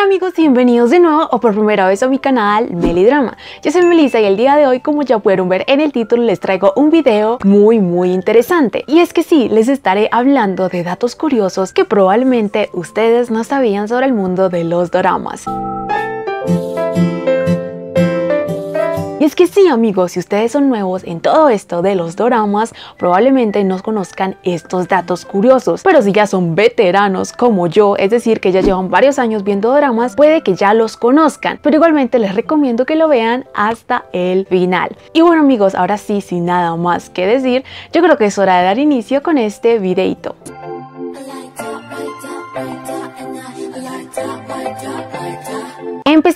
Hola amigos bienvenidos de nuevo o por primera vez a mi canal Melidrama. Yo soy Melissa y el día de hoy como ya pudieron ver en el título les traigo un video muy muy interesante. Y es que sí, les estaré hablando de datos curiosos que probablemente ustedes no sabían sobre el mundo de los dramas. es que sí, amigos, si ustedes son nuevos en todo esto de los doramas, probablemente no conozcan estos datos curiosos. Pero si ya son veteranos como yo, es decir, que ya llevan varios años viendo doramas, puede que ya los conozcan. Pero igualmente les recomiendo que lo vean hasta el final. Y bueno, amigos, ahora sí, sin nada más que decir, yo creo que es hora de dar inicio con este videito.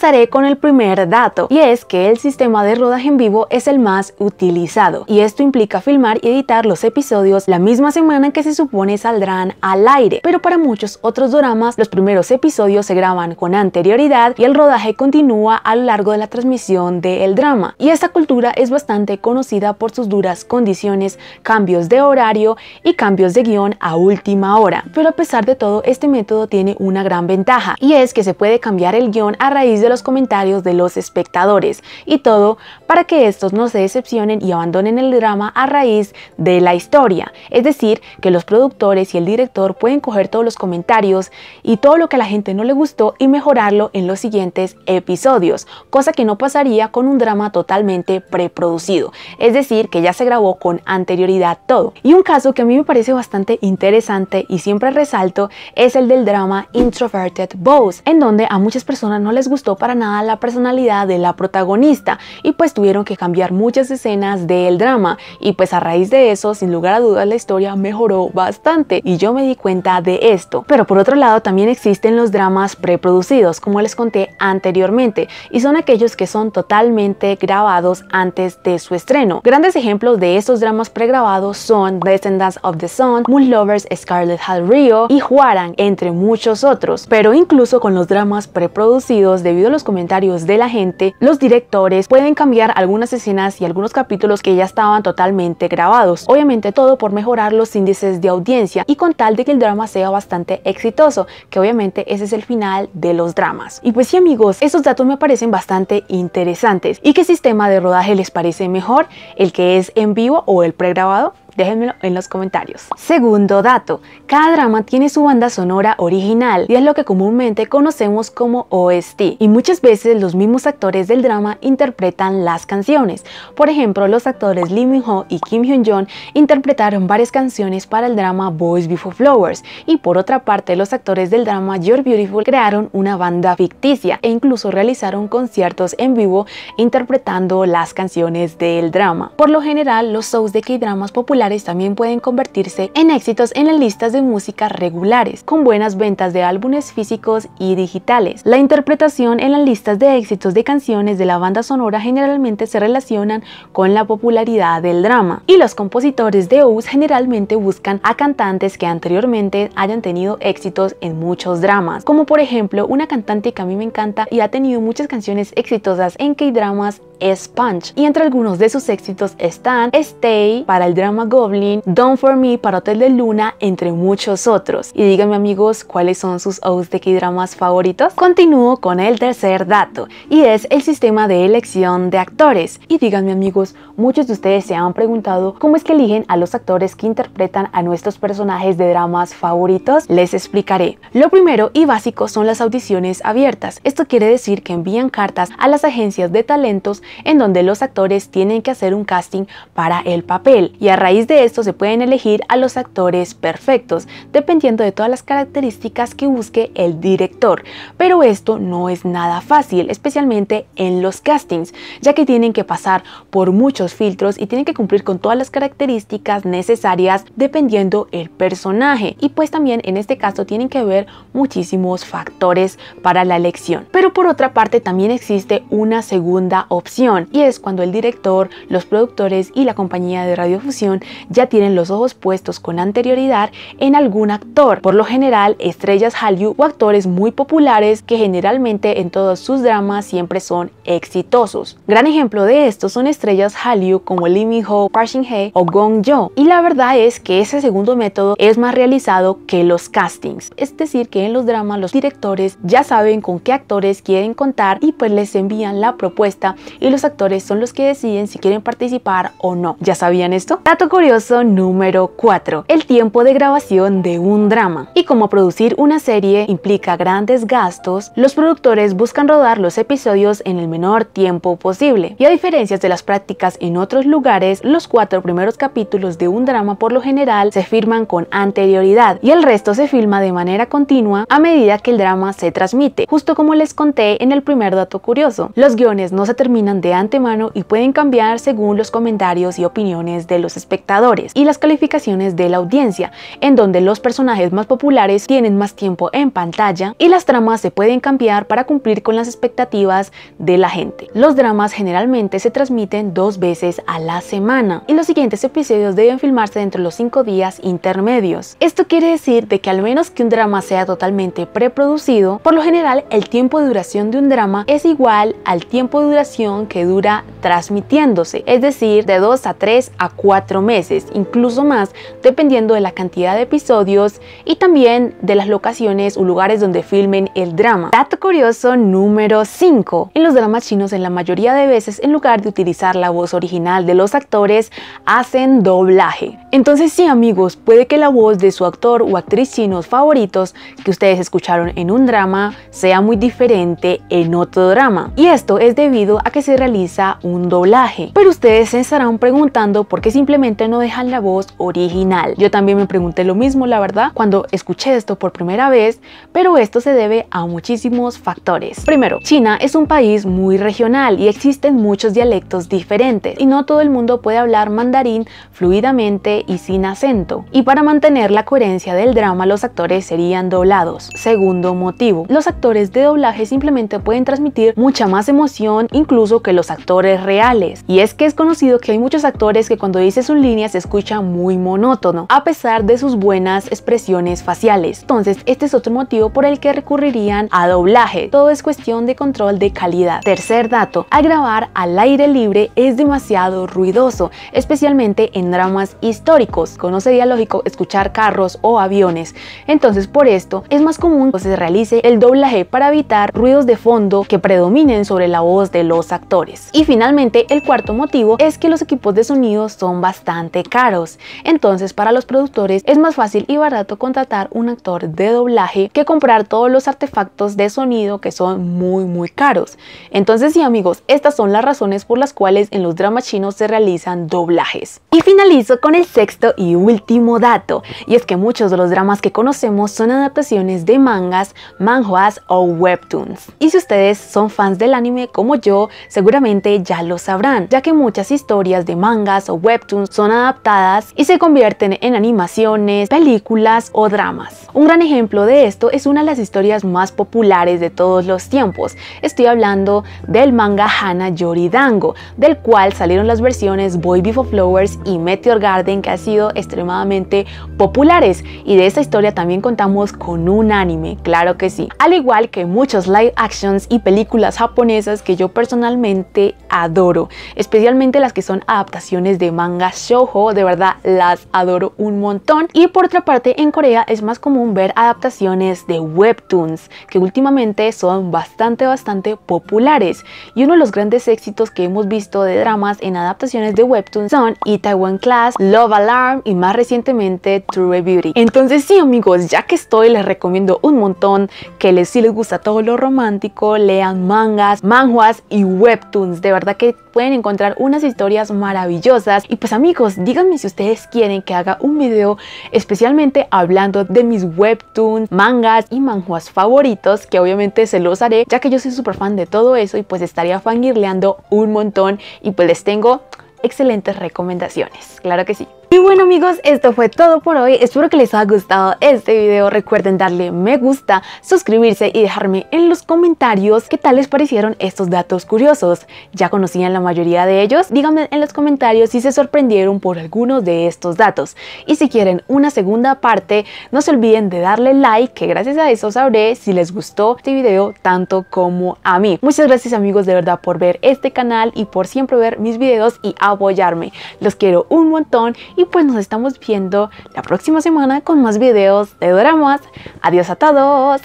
Empezaré con el primer dato, y es que el sistema de rodaje en vivo es el más utilizado, y esto implica filmar y editar los episodios la misma semana que se supone saldrán al aire, pero para muchos otros dramas los primeros episodios se graban con anterioridad y el rodaje continúa a lo largo de la transmisión del drama, y esta cultura es bastante conocida por sus duras condiciones, cambios de horario y cambios de guión a última hora, pero a pesar de todo este método tiene una gran ventaja, y es que se puede cambiar el guión a raíz de los comentarios de los espectadores y todo para que estos no se decepcionen y abandonen el drama a raíz de la historia. Es decir, que los productores y el director pueden coger todos los comentarios y todo lo que a la gente no le gustó y mejorarlo en los siguientes episodios, cosa que no pasaría con un drama totalmente preproducido. Es decir, que ya se grabó con anterioridad todo. Y un caso que a mí me parece bastante interesante y siempre resalto es el del drama Introverted Bows, en donde a muchas personas no les gustó para nada la personalidad de la protagonista y pues tuvieron que cambiar muchas escenas del drama y pues a raíz de eso, sin lugar a dudas, la historia mejoró bastante y yo me di cuenta de esto. Pero por otro lado, también existen los dramas preproducidos, como les conté anteriormente, y son aquellos que son totalmente grabados antes de su estreno. Grandes ejemplos de estos dramas pregrabados son Descendants of the Sun, Moon Lovers, Scarlet Hal Rio y Huaran, entre muchos otros. Pero incluso con los dramas preproducidos, debido los comentarios de la gente, los directores pueden cambiar algunas escenas y algunos capítulos que ya estaban totalmente grabados. Obviamente todo por mejorar los índices de audiencia y con tal de que el drama sea bastante exitoso, que obviamente ese es el final de los dramas. Y pues sí amigos, esos datos me parecen bastante interesantes. ¿Y qué sistema de rodaje les parece mejor? ¿El que es en vivo o el pregrabado? Déjenmelo en los comentarios. Segundo dato, cada drama tiene su banda sonora original y es lo que comúnmente conocemos como OST. Y muchas veces los mismos actores del drama interpretan las canciones. Por ejemplo, los actores Lee Min-ho y Kim Hyun-jong interpretaron varias canciones para el drama Boys Before Flowers. Y por otra parte, los actores del drama Your Beautiful crearon una banda ficticia e incluso realizaron conciertos en vivo interpretando las canciones del drama. Por lo general, los shows de K-dramas populares también pueden convertirse en éxitos en las listas de música regulares, con buenas ventas de álbumes físicos y digitales. La interpretación en las listas de éxitos de canciones de la banda sonora generalmente se relacionan con la popularidad del drama, y los compositores de OUS generalmente buscan a cantantes que anteriormente hayan tenido éxitos en muchos dramas, como por ejemplo una cantante que a mí me encanta y ha tenido muchas canciones exitosas en K-dramas es punch Y entre algunos de sus éxitos están Stay para el drama Goblin, Don't For Me para Hotel de Luna, entre muchos otros. Y díganme amigos, ¿cuáles son sus outs de K-dramas favoritos? Continúo con el tercer dato, y es el sistema de elección de actores. Y díganme amigos, muchos de ustedes se han preguntado cómo es que eligen a los actores que interpretan a nuestros personajes de dramas favoritos. Les explicaré. Lo primero y básico son las audiciones abiertas. Esto quiere decir que envían cartas a las agencias de talentos en donde los actores tienen que hacer un casting para el papel y a raíz de esto se pueden elegir a los actores perfectos, dependiendo de todas las características que busque el director. Pero esto no es nada fácil, especialmente en los castings, ya que tienen que pasar por muchos filtros y tienen que cumplir con todas las características necesarias dependiendo el personaje. Y pues también en este caso tienen que ver muchísimos factores para la elección. Pero por otra parte también existe una segunda opción y es cuando el director, los productores y la compañía de radiofusión ya tienen los ojos puestos con anterioridad en algún actor, por lo general estrellas Hallyu o actores muy populares que generalmente en todos sus dramas siempre son exitosos. Gran ejemplo de esto son estrellas Hallyu como Lee Min Ho, Park Shin Hye o Gong Jo. Y la verdad es que ese segundo método es más realizado que los castings. Es decir, que en los dramas los directores ya saben con qué actores quieren contar y pues les envían la propuesta y los actores son los que deciden si quieren participar o no. ¿Ya sabían esto? Dato curioso número 4. El tiempo de grabación de un drama. Y como producir una serie implica grandes gastos, los productores buscan rodar los episodios en el menor tiempo posible. Y a diferencia de las prácticas en otros lugares, los cuatro primeros capítulos de un drama por lo general se firman con anterioridad y el resto se filma de manera continua a medida que el drama se transmite, justo como les conté en el primer dato curioso. Los guiones no se terminan de antemano y pueden cambiar según los comentarios y opiniones de los espectadores y las calificaciones de la audiencia, en donde los personajes más populares tienen más tiempo en pantalla y las tramas se pueden cambiar para cumplir con las expectativas de la gente. Los dramas generalmente se transmiten dos veces a la semana y los siguientes episodios deben filmarse dentro de los cinco días intermedios. Esto quiere decir de que al menos que un drama sea totalmente preproducido, por lo general el tiempo de duración de un drama es igual al tiempo de duración que dura transmitiéndose, es decir, de 2 a 3 a 4 meses, incluso más, dependiendo de la cantidad de episodios y también de las locaciones o lugares donde filmen el drama. Dato curioso número 5. En los dramas chinos, en la mayoría de veces, en lugar de utilizar la voz original de los actores, hacen doblaje. Entonces sí amigos, puede que la voz de su actor o actriz chinos favoritos que ustedes escucharon en un drama sea muy diferente en otro drama. Y esto es debido a que se realiza un un doblaje. Pero ustedes se estarán preguntando por qué simplemente no dejan la voz original. Yo también me pregunté lo mismo, la verdad, cuando escuché esto por primera vez, pero esto se debe a muchísimos factores. Primero, China es un país muy regional y existen muchos dialectos diferentes y no todo el mundo puede hablar mandarín fluidamente y sin acento. Y para mantener la coherencia del drama, los actores serían doblados. Segundo motivo, los actores de doblaje simplemente pueden transmitir mucha más emoción incluso que los actores reales. Y es que es conocido que hay muchos actores que cuando dice sus líneas se escucha muy monótono, a pesar de sus buenas expresiones faciales. Entonces, este es otro motivo por el que recurrirían a doblaje. Todo es cuestión de control de calidad. Tercer dato, a grabar al aire libre es demasiado ruidoso, especialmente en dramas históricos. No sería lógico escuchar carros o aviones. Entonces, por esto, es más común que se realice el doblaje para evitar ruidos de fondo que predominen sobre la voz de los actores. Y finalmente, Finalmente, el cuarto motivo es que los equipos de sonido son bastante caros, entonces para los productores es más fácil y barato contratar un actor de doblaje que comprar todos los artefactos de sonido que son muy muy caros. Entonces sí amigos, estas son las razones por las cuales en los dramas chinos se realizan doblajes. Y finalizo con el sexto y último dato, y es que muchos de los dramas que conocemos son adaptaciones de mangas, manhwas o webtoons. Y si ustedes son fans del anime como yo, seguramente ya lo sabrán, ya que muchas historias de mangas o webtoons son adaptadas y se convierten en animaciones, películas o dramas. Un gran ejemplo de esto es una de las historias más populares de todos los tiempos. Estoy hablando del manga Hana Yoridango, del cual salieron las versiones Boy Before Flowers y Meteor Garden que han sido extremadamente populares y de esta historia también contamos con un anime, claro que sí. Al igual que muchos live actions y películas japonesas que yo personalmente adoro adoro, especialmente las que son adaptaciones de manga shoujo, de verdad las adoro un montón. Y por otra parte, en Corea es más común ver adaptaciones de webtoons, que últimamente son bastante, bastante populares. Y uno de los grandes éxitos que hemos visto de dramas en adaptaciones de webtoons son Itaewon Class, Love Alarm y más recientemente True Beauty. Entonces sí amigos, ya que estoy les recomiendo un montón que les, si les gusta todo lo romántico, lean mangas, manhwas y webtoons, de verdad que pueden encontrar unas historias maravillosas. Y pues amigos, díganme si ustedes quieren que haga un video especialmente hablando de mis webtoons, mangas y manjuas favoritos, que obviamente se los haré, ya que yo soy súper fan de todo eso y pues estaría fangirleando un montón y pues les tengo excelentes recomendaciones, claro que sí. Y bueno amigos, esto fue todo por hoy. Espero que les haya gustado este video. Recuerden darle me gusta, suscribirse y dejarme en los comentarios qué tal les parecieron estos datos curiosos. ¿Ya conocían la mayoría de ellos? Díganme en los comentarios si se sorprendieron por algunos de estos datos. Y si quieren una segunda parte, no se olviden de darle like, que gracias a eso sabré si les gustó este video tanto como a mí. Muchas gracias amigos de verdad por ver este canal y por siempre ver mis videos y apoyarme. Los quiero un montón y pues nos estamos viendo la próxima semana con más videos de dramas. Adiós a todos.